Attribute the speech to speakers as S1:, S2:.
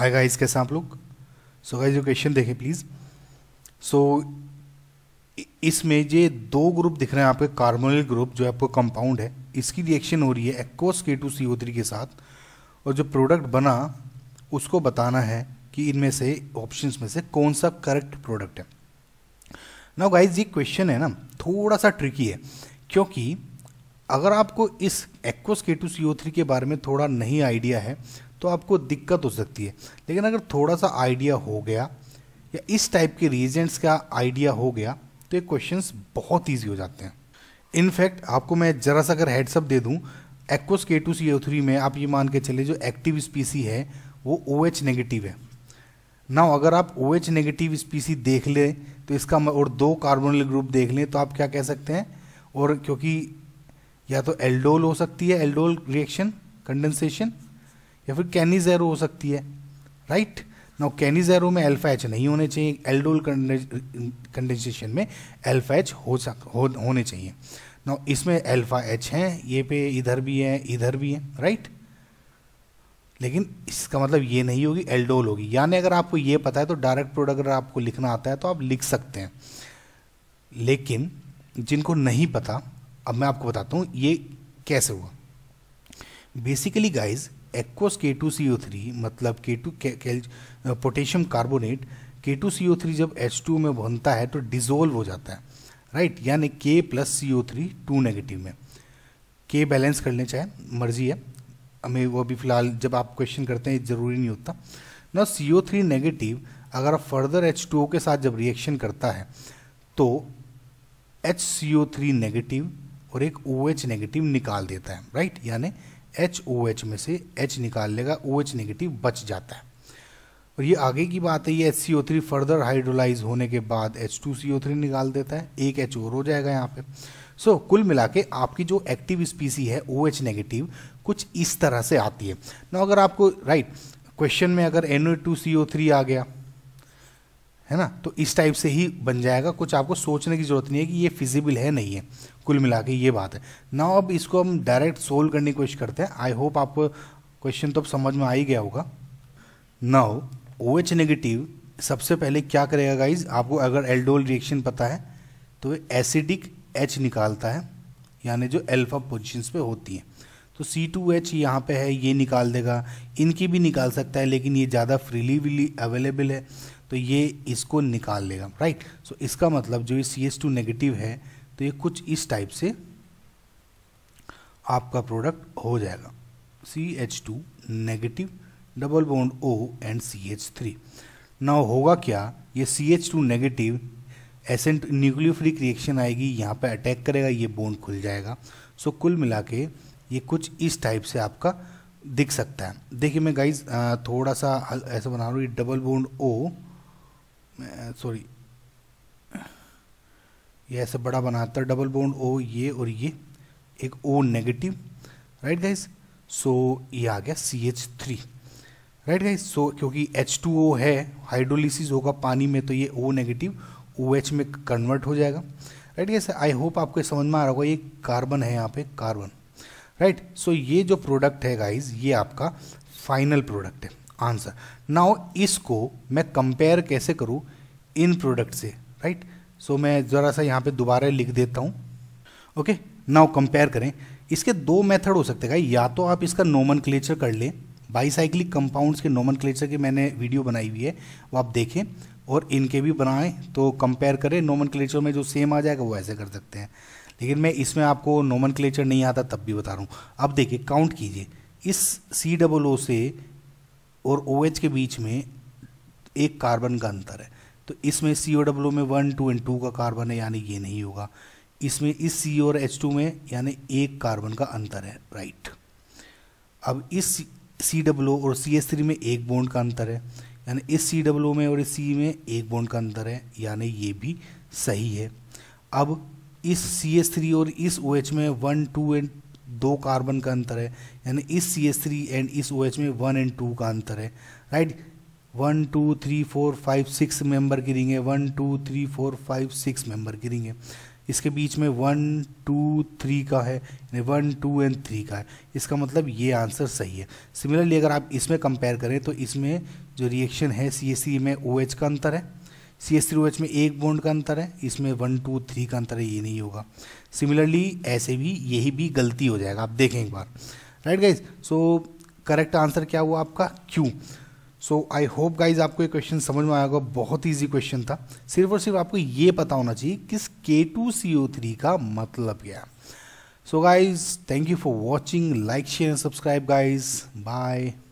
S1: आएगा इस कैसे आप लोग सो गाइज जो क्वेश्चन देखें प्लीज़ सो so, इसमें ये दो ग्रुप दिख रहे हैं आपके कार्बोनिल ग्रुप जो आपको कंपाउंड है इसकी रिएक्शन हो रही है aqueous K two C O three के साथ और जो प्रोडक्ट बना उसको बताना है कि इनमें से ऑप्शंस में से कौन सा करेक्ट प्रोडक्ट है ना गाइज ये क्वेश्चन है ना थोड़ा सा ट्रिकी है क्योंकि अगर आपको इस aqueous K two C O three के बारे में थोड़ा नहीं आइडिया है तो आपको दिक्कत हो सकती है लेकिन अगर थोड़ा सा आइडिया हो गया या इस टाइप के रीजेंट्स का आइडिया हो गया तो ये क्वेश्चंस बहुत ईजी हो जाते हैं इनफैक्ट आपको मैं ज़रा सा अगर हेडसअप दे दूँ aqueous K two C O three में आप ये मान के चले जो एक्टिव स्पीसी है वो ओ एच नेगेटिव है ना अगर आप ओ एच नेगेटिव स्पीसी देख लें तो इसका और दो कार्बोनल ग्रुप देख लें तो आप क्या कह सकते हैं और क्योंकि या तो एल्डोल हो सकती है एल्डोल रिएक्शन कंडेंसेशन या फिर कैनी जैरो हो सकती है राइट नाउ कैनी जैरो में एल्फा एच नहीं होने चाहिए एल्डोल कंडेंसेशन में एल्फा एच हो सक हो, होने चाहिए नाउ इसमें एल्फा एच है ये पे इधर भी है इधर भी है राइट लेकिन इसका मतलब ये नहीं होगी एल्डोल होगी यानी अगर आपको ये पता है तो डायरेक्ट प्रोडक्ट अगर आपको लिखना आता है तो आप लिख सकते हैं लेकिन जिनको नहीं पता अब मैं आपको बताता हूँ ये कैसे हुआ basically guys aqueous K two C O three मतलब K two potassium carbonate K two C O three जब एच टू में बनता है तो डिजोल्व हो जाता है राइट right? यानी के plus C O three two negative में के बैलेंस कर लेना चाहे मर्जी है हमें वो अभी फिलहाल जब आप क्वेश्चन करते हैं ज़रूरी नहीं होता ना सी ओ थ्री नेगेटिव अगर आप फर्दर एच टू ओ के साथ जब रिएक्शन करता है तो H C O three negative और एक ओ OH एच नेगेटिव निकाल देता है राइट right? यानी एच ओ एच में से एच निकाल लेगा ओ एच नेगेटिव बच जाता है और ये आगे की बात है ये H C O three further hydrolyse होने के बाद H two C O three निकाल देता है एक एच और हो जाएगा यहाँ पे सो so, कुल मिला के आपकी जो एक्टिव स्पीसी है ओ एच नेगेटिव कुछ इस तरह से आती है ना अगर आपको राइट right, क्वेश्चन में अगर N O two C O three आ गया है ना तो इस टाइप से ही बन जाएगा कुछ आपको सोचने की ज़रूरत नहीं है कि ये फिजिबल है नहीं है कुल मिला के ये बात है ना अब इसको हम डायरेक्ट सोल्व करने की कोशिश करते हैं आई होप आपको क्वेश्चन तो अब समझ में आ ही गया होगा नाउ ओ एच नेगेटिव सबसे पहले क्या करेगा गाइज आपको अगर एल्डोल रिएक्शन पता है तो एसिडिक एच निकालता है यानी जो एल्फा पोजिशंस पे होती हैं तो सी टू एच यहाँ पर है ये निकाल देगा इनकी भी निकाल सकता है लेकिन ये ज़्यादा फ्रीली विली अवेलेबल है तो ये इसको निकाल लेगा राइट सो so, इसका मतलब जो ये सी एस टू नेगेटिव है तो ये कुछ इस टाइप से आपका प्रोडक्ट हो जाएगा C H two negative double bond O and C H three ना होगा क्या ये C H two negative ascent nucleophilic reaction आएगी यहाँ पे अटैक करेगा ये बोन्ड खुल जाएगा सो so, कुल मिला के ये कुछ इस टाइप से आपका दिख सकता है देखिए मैं गाइज थोड़ा सा ऐसा बना रहा हूँ ये डबल बोन्ड ओ सॉरी ये ऐसे बड़ा बनाता है डबल बोन्ड ओ ये और ये एक O negative right guys so ये आ गया C H three right guys so क्योंकि एच टू ओ है हाइड्रोलिसिस होगा पानी में तो ये ओ नेगेटिव ओ एच में कन्वर्ट हो जाएगा राइट गाइज आई होप आपको समझ में आ रहा होगा ये कार्बन है यहाँ पे कार्बन राइट सो ये जो प्रोडक्ट है गाइज ये आपका फाइनल प्रोडक्ट है आंसर नाउ इसको मैं कंपेयर कैसे करूँ इन प्रोडक्ट से राइट सो so, मैं ज़रा सा यहाँ पे दोबारा लिख देता हूँ ओके नाउ कंपेयर करें इसके दो मेथड हो सकते हैं या तो आप इसका नोमन कर लें बाईसाइक्लिक कंपाउंड्स के नोमन की मैंने वीडियो बनाई हुई है वो आप देखें और इनके भी बनाएं तो कंपेयर करें नोमन में जो सेम आ जाएगा वो ऐसे कर सकते हैं लेकिन मैं इसमें आपको नोमन नहीं आता तब भी बता रहा हूँ अब देखिए काउंट कीजिए इस सी डबल ओ से और ओ OH के बीच में एक कार्बन का अंतर है तो इसमें सी ओ डब्ल्यू में वन टू एंड टू का कार्बन है यानी ये नहीं होगा इसमें इस सी और एच टू में यानी एक कार्बन का अंतर है राइट अब इस सी डब्ल्यू और सी एस थ्री में एक बॉन्ड का अंतर है यानी इस सी डब्ल्यू में और इस सी में एक बॉन्ड का अंतर है यानी ये भी सही है अब इस सी एस थ्री और इस ओ OH एच में वन टू एंड दो कार्बन का अंतर है यानी इस सी एस थ्री एंड इस ओ OH एच में वन एंड टू का अंतर है right one two three four five six member की रिंग है one two three four five six member की रिंग है इसके बीच में वन टू थ्री का है यानी वन टू एंड थ्री का है इसका मतलब ये आंसर सही है सिमिलरली अगर आप इसमें कंपेयर करें तो इसमें जो रिएक्शन है सी एस सी में ओ OH एच का अंतर है सी एस थ्री में एक बॉन्ड का अंतर है इसमें वन टू थ्री का अंतर है ये नहीं होगा सिमिलरली ऐसे भी यही भी गलती हो जाएगा आप देखें एक बार right guys so correct answer क्या हुआ आपका Q so I hope guys आपको ये क्वेश्चन समझ में आया होगा बहुत ईजी क्वेश्चन था सिर्फ और सिर्फ आपको ये पता होना चाहिए किस के टू सी ओ थ्री का मतलब क्या so guys thank you for watching like share and subscribe guys bye